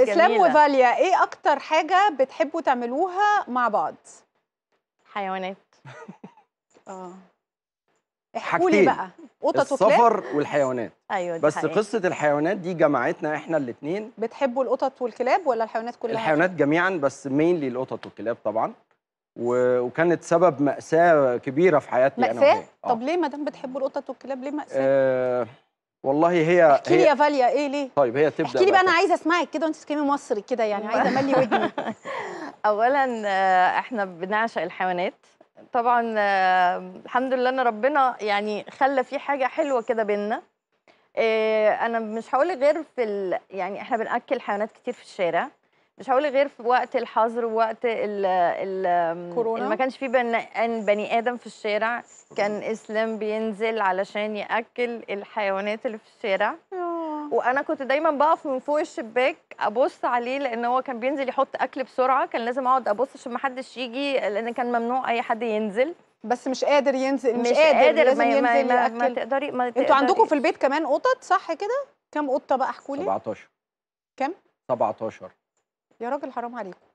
اسلام وفاليا ايه اكتر حاجه بتحبوا تعملوها مع بعض حيوانات اه احكوا لي بقى قطط السفر والحيوانات ايوه بس حقيقة. قصه الحيوانات دي جمعتنا احنا الاثنين بتحبوا القطط والكلاب ولا الحيوانات كلها الحيوانات جميعا بس مينلي القطط والكلاب طبعا و... وكانت سبب ماساه كبيره في حياتي مأساة؟ انا آه. طب ليه ما دام بتحبوا القطط والكلاب ليه ماساه آه... والله هي احكي لي يا فاليا ايه ليه؟ طيب هي تبدا احكي لي بقى, بقى انا عايزه اسمعك كده وانت بتتكلمي مصري كده يعني عايزه املي ودني اولا آه، احنا بنعشق الحيوانات طبعا آه، الحمد لله ان ربنا يعني خلى في حاجه حلوه كده بينا آه، انا مش هقول غير في ال... يعني احنا بناكل حيوانات كتير في الشارع مش هقول غير في وقت الحظر ووقت ال ال كورونا ما كانش في بني ادم في الشارع كان اسلام بينزل علشان ياكل الحيوانات اللي في الشارع آه. وانا كنت دايما بقف من فوق الشباك ابص عليه لان هو كان بينزل يحط اكل بسرعه كان لازم اقعد ابص عشان ما حدش يجي لان كان ممنوع اي حد ينزل بس مش قادر ينزل مش, مش قادر, قادر لازم ما ينزل ما ياكل ما تقدري ما تقدري انتوا عندكم في البيت كمان قطط صح كده كم قطه بقى احكوا لي 17 كم 17 يا راجل حرام عليكم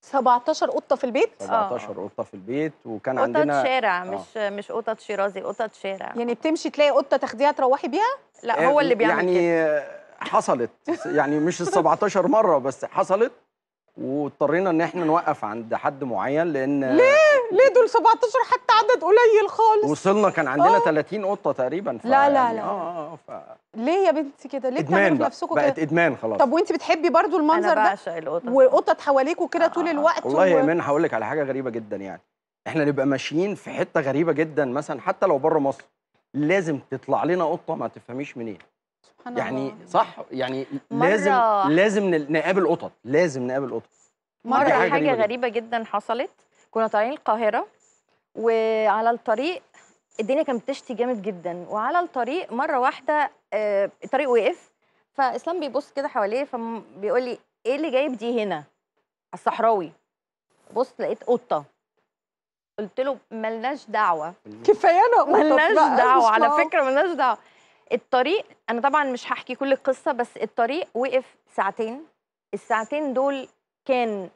17 قطه في البيت 17 قطه في البيت وكان قطة عندنا قطط شارع آه. مش مش قطط شيرازي قطط شارع يعني بتمشي تلاقي قطه تاخديها تروحي بيها لا هو اللي آه، بيعمل يعني كده. حصلت يعني مش ال 17 مره بس حصلت واضطرينا ان احنا نوقف عند حد معين لان ليه ليه دول 17 حتى عدد قليل خالص وصلنا كان عندنا أوه. 30 قطه تقريبا ف... لا لا يعني لا اه اه ف... ليه يا بنتي كده ليه بتعملوا نفسكم كده بقت ادمان خلاص طب وانت بتحبي برضو المنظر أنا بعشق ده القطط والقطط حواليكوا كده آه. طول آه، الوقت والله و... يا منى هقول لك على حاجه غريبه جدا يعني احنا نبقى ماشيين في حته غريبه جدا مثلا حتى لو بره مصر لازم تطلع لنا قطه ما تفهميش منين يعني صح يعني لازم لازم نقابل قطط لازم نقابل قطط مره حاجه, حاجة غريبة, غريبه جدا حصلت كنا طالعين القاهره وعلى الطريق الدنيا كانت بتشتي جامد جدا وعلى الطريق مره واحده آه، الطريق وقف فاسلام بيبص كده حواليه فبيقول لي ايه اللي جايب دي هنا على الصحراوي بص لقيت قطه قلت له ملناش دعوه كفايه انا ملناش دعوه على فكره ملناش دعوه الطريق انا طبعا مش هحكي كل القصه بس الطريق وقف ساعتين الساعتين دول كان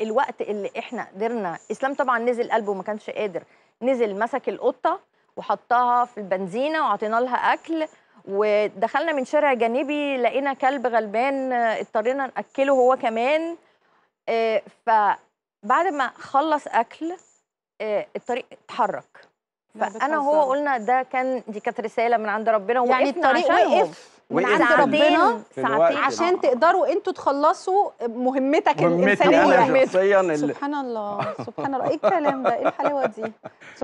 الوقت اللي احنا قدرنا اسلام طبعا نزل قلبه ما كانش قادر نزل مسك القطه وحطها في البنزينه وعطينا لها اكل ودخلنا من شارع جانبي لقينا كلب غلبان اضطرينا ناكله هو كمان آه، فبعد ما خلص اكل آه، الطريق اتحرك فانا هو قلنا ده كان دي كانت رساله من عند ربنا ووقفنا يعني الطريق وقف من عند ربنا ساعتين عشان تقدروا انتوا تخلصوا مهمتك الانسانيه مهمتي انا شخصيا سبحان الله سبحان الله ايه الكلام ده ايه الحلاوه دي